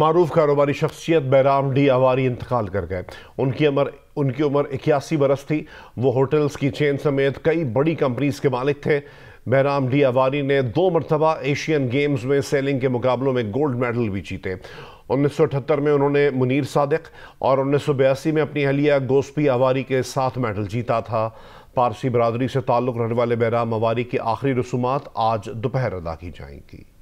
मरूफ कारोबारी शख्सियत बैराम डी आवारी इंतकाल कर गए उनकी उम्र उनकी उम्र इक्यासी बरस थी वो होटल्स की चेन समेत कई बड़ी कंपनीज के मालिक थे बहराम डी आवारी ने दो मरतबा एशियन गेम्स में सेलिंग के मुकाबलों में गोल्ड मेडल भी जीते उन्नीस सौ अठहत्तर में उन्होंने मुनीर सादिक और उन्नीस सौ बयासी में अपनी अहलिया गोस्पी आवारी के साथ मेडल जीता था पारसी बरदरी से ताल्लुक़ रहने वाले बहराम आवारी की आखिरी रसूमात आज दोपहर अदा की जाएंगी